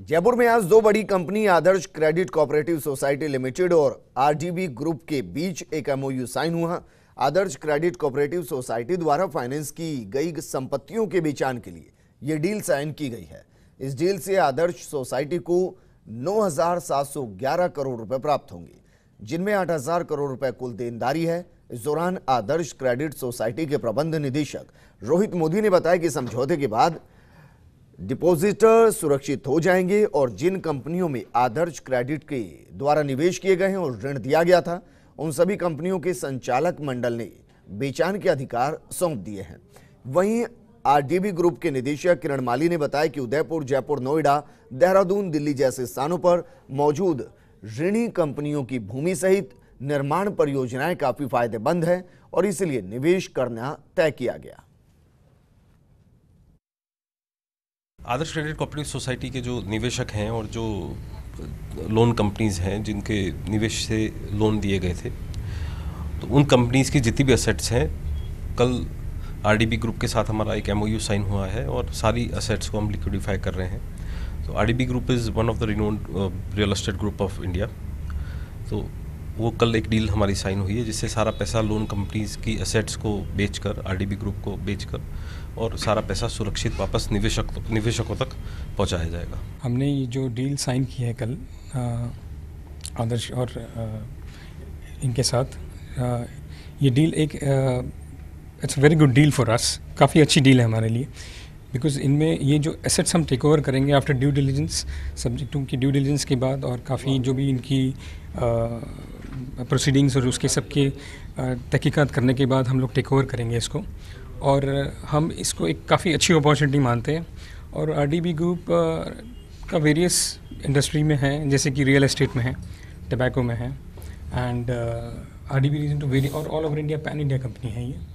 जयपुर में आज दो बड़ी company Adarsh credit cooperative society limited और आरजीबी ग्रुप के बीच एक एमओयू साइन हुआ आदर्श क्रेडिट कोऑपरेटिव सोसाइटी द्वारा फाइनेंस की गई संपत्तियों के बेचान के लिए ये डील साइन की गई है इस डील से आदर्श सोसाइटी को 9,711 करोड़ रुपए प्राप्त होंगे जिनमें 8,000 करोड़ रुपए कुल देनदारी है इस दौरान आदर्श क्रेडिट सोसाइटी के प्रबंध निदेशक रोहित मोदी ने बताया कि समझौते के बाद डिपॉजिटर सुरक्षित हो जाएंगे और जिन कंपनियों में आदर्श क्रेडिट के द्वारा निवेश किए गए हैं और ऋण दिया गया था उन सभी कंपनियों के संचालक मंडल ने बेचान के अधिकार सौंप दिए हैं वहीं आरडीबी ग्रुप के निदेशक किरण माली ने बताया कि उदयपुर जयपुर नोएडा देहरादून दिल्ली जैसे स्थानों पर मौजूद ऋणी कंपनियों की भूमि सहित निर्माण परियोजनाएं काफी फायदेमंद है और इसलिए निवेश करना तय किया गया आदर्श क्रेडिट कोऑपरेटिव सोसाइटी के जो निवेशक हैं और जो लोन कंपनीज हैं जिनके निवेश से लोन दिए गए थे तो उन कंपनीज़ की जितनी भी असेट्स हैं कल आरडीबी ग्रुप के साथ हमारा एक एमओयू साइन हुआ है और सारी असेट्स को हम लिक्विडिफाई कर रहे हैं तो RDB group is one of the renowned real estate group of India तो वो कल एक डील हमारी साइन हुई है जिससे सारा पैसा लोन कंपनीज की असेट्स को बेचकर आरडीबी ग्रुप को बेचकर और सारा पैसा सुरक्षित वापस निवेशक निवेशकों तक पहुंचाया जाएगा हमने ये जो डील साइन की है कल आदर्श और आ, इनके साथ आ, ये डील एक it's very good deal for us काफ़ी अच्छी डील है हमारे लिए बिकॉज इनमें ये जो एसेट्स हम टेक ओवर करेंगे आफ्टर ड्यू डिलीजेंस सब्जेक्टों की ड्यू डिलीजेंस के बाद और काफ़ी जो भी इनकी प्रोसीडिंग्स और उसके सबके तहकीक़त करने के बाद हम लोग टेक ओवर करेंगे इसको और हम इसको एक काफ़ी अच्छी अपॉर्चुनिटी मानते हैं और आर डी बी ग्रुप का वेरियस इंडस्ट्री में है जैसे कि रियल एस्टेट में है टबैको में है and R D B reason to very और all over India pan India company है ये